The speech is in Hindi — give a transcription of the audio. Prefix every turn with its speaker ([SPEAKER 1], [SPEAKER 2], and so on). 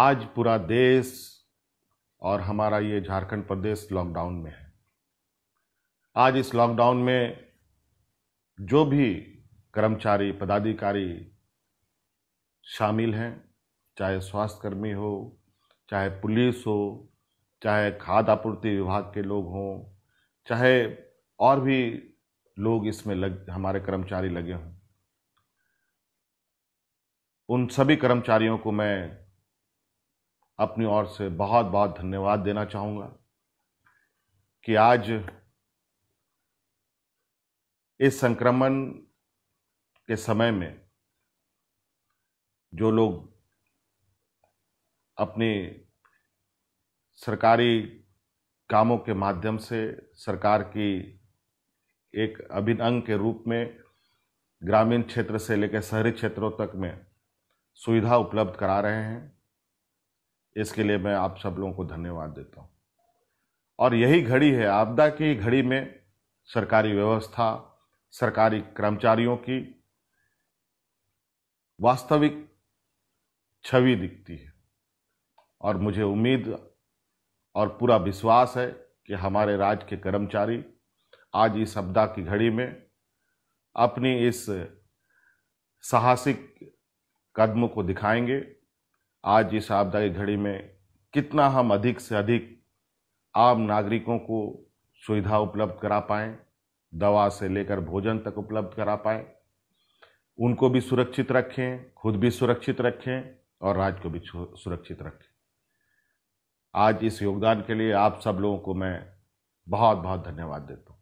[SPEAKER 1] आज पूरा देश और हमारा ये झारखंड प्रदेश लॉकडाउन में है आज इस लॉकडाउन में जो भी कर्मचारी पदाधिकारी शामिल हैं चाहे स्वास्थ्यकर्मी हो चाहे पुलिस हो चाहे खाद्य आपूर्ति विभाग के लोग हों चाहे और भी लोग इसमें लग हमारे कर्मचारी लगे हों उन सभी कर्मचारियों को मैं अपनी ओर से बहुत बहुत धन्यवाद देना चाहूंगा कि आज इस संक्रमण के समय में जो लोग अपने सरकारी कामों के माध्यम से सरकार की एक अभिन्न अंग के रूप में ग्रामीण क्षेत्र से लेकर शहरी क्षेत्रों तक में सुविधा उपलब्ध करा रहे हैं इसके लिए मैं आप सब लोगों को धन्यवाद देता हूँ और यही घड़ी है आपदा की घड़ी में सरकारी व्यवस्था सरकारी कर्मचारियों की वास्तविक छवि दिखती है और मुझे उम्मीद और पूरा विश्वास है कि हमारे राज्य के कर्मचारी आज इस आपदा की घड़ी में अपनी इस साहसिक कदम को दिखाएंगे आज इस आपदा की घड़ी में कितना हम अधिक से अधिक आम नागरिकों को सुविधा उपलब्ध करा पाएँ दवा से लेकर भोजन तक उपलब्ध करा पाएँ उनको भी सुरक्षित रखें खुद भी सुरक्षित रखें और राज्य को भी सुरक्षित रखें आज इस योगदान के लिए आप सब लोगों को मैं बहुत बहुत धन्यवाद देता हूँ